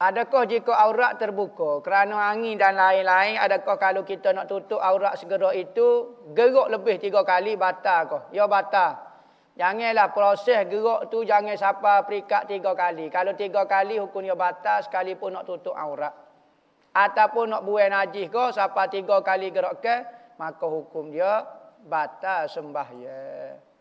Adakah jika aurat terbuka kerana angin dan lain-lain, adakah kalau kita nak tutup aurat segera itu, gerok lebih tiga kali batal kau. Ya batal. Janganlah proses gerok tu jangan sapa perikat tiga kali. Kalau tiga kali hukum dia batal sekalipun nak tutup aurat. Ataupun nak buai najis kau sapa tiga kali gerok ke, maka hukum dia batal sembahyang.